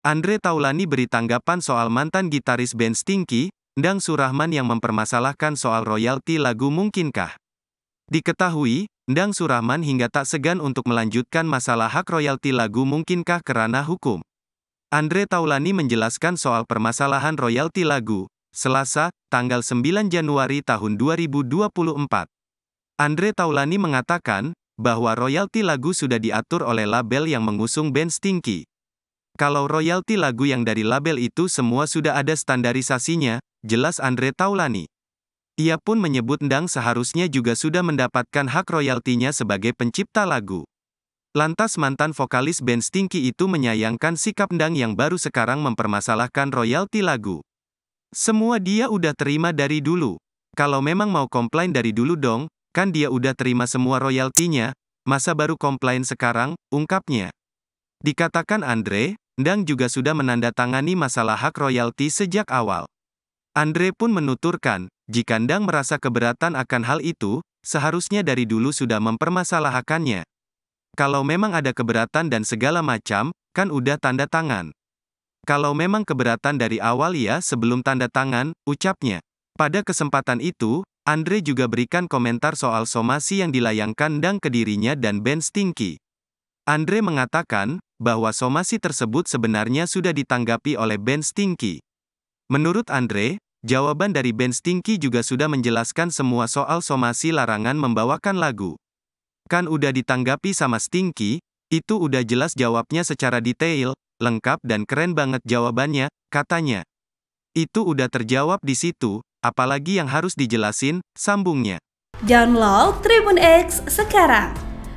Andre Taulani beri tanggapan soal mantan gitaris band Stinky, Endang Surahman yang mempermasalahkan soal royalti lagu Mungkinkah. Diketahui, Endang Surahman hingga tak segan untuk melanjutkan masalah hak royalti lagu Mungkinkah kerana hukum. Andre Taulani menjelaskan soal permasalahan royalti lagu, Selasa, tanggal 9 Januari tahun 2024. Andre Taulani mengatakan, bahwa royalti lagu sudah diatur oleh label yang mengusung band Stinky, kalau royalti lagu yang dari label itu semua sudah ada standarisasinya, jelas Andre Taulani. Ia pun menyebut Ndang seharusnya juga sudah mendapatkan hak royaltinya sebagai pencipta lagu. Lantas mantan vokalis band Stinky itu menyayangkan sikap Ndang yang baru sekarang mempermasalahkan royalti lagu. Semua dia udah terima dari dulu. Kalau memang mau komplain dari dulu dong, kan dia udah terima semua royaltinya, masa baru komplain sekarang, ungkapnya. Dikatakan Andre, Dang juga sudah menandatangani masalah hak royalti sejak awal. Andre pun menuturkan, jika Dang merasa keberatan akan hal itu, seharusnya dari dulu sudah mempermasalahkannya. Kalau memang ada keberatan dan segala macam, kan udah tanda tangan. Kalau memang keberatan dari awal ya sebelum tanda tangan, ucapnya. Pada kesempatan itu, Andre juga berikan komentar soal somasi yang dilayangkan Dang ke dirinya dan Ben Stinky. Andre mengatakan bahwa somasi tersebut sebenarnya sudah ditanggapi oleh Ben Stinky. Menurut Andre, jawaban dari Ben Stinky juga sudah menjelaskan semua soal somasi larangan membawakan lagu. Kan udah ditanggapi sama Stinky, itu udah jelas jawabnya secara detail, lengkap dan keren banget jawabannya, katanya. Itu udah terjawab di situ, apalagi yang harus dijelasin, sambungnya. Download Tribun X sekarang